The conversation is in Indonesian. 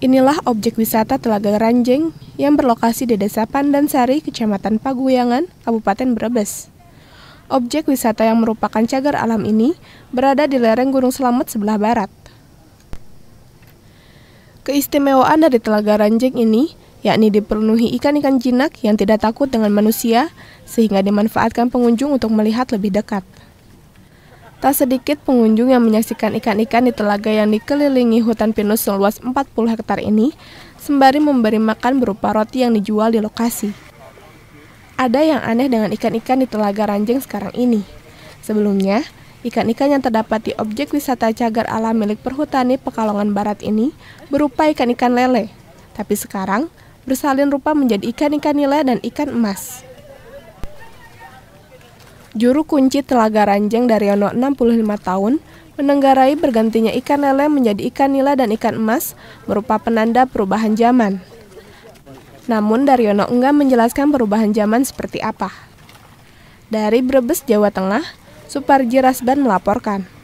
Inilah objek wisata Telaga Ranjeng yang berlokasi di Desa Pandansari, Kecamatan Paguyangan, Kabupaten Brebes. Objek wisata yang merupakan cagar alam ini berada di lereng Gunung Selamet sebelah barat. Keistimewaan dari Telaga Ranjeng ini yakni dipenuhi ikan-ikan jinak yang tidak takut dengan manusia sehingga dimanfaatkan pengunjung untuk melihat lebih dekat. Tak sedikit pengunjung yang menyaksikan ikan-ikan di telaga yang dikelilingi hutan pinus seluas 40 hektar ini, sembari memberi makan berupa roti yang dijual di lokasi. Ada yang aneh dengan ikan-ikan di telaga Ranjeng sekarang ini. Sebelumnya, ikan-ikan yang terdapat di objek wisata cagar alam milik perhutani Pekalongan Barat ini berupa ikan-ikan lele. Tapi sekarang, bersalin rupa menjadi ikan-ikan nila dan ikan emas. Juru kunci Telaga Ranjeng Daryono 65 tahun menenggarai bergantinya ikan lele menjadi ikan nila dan ikan emas berupa penanda perubahan zaman. Namun Daryono enggak menjelaskan perubahan zaman seperti apa. Dari Brebes, Jawa Tengah, Suparji Rasban melaporkan.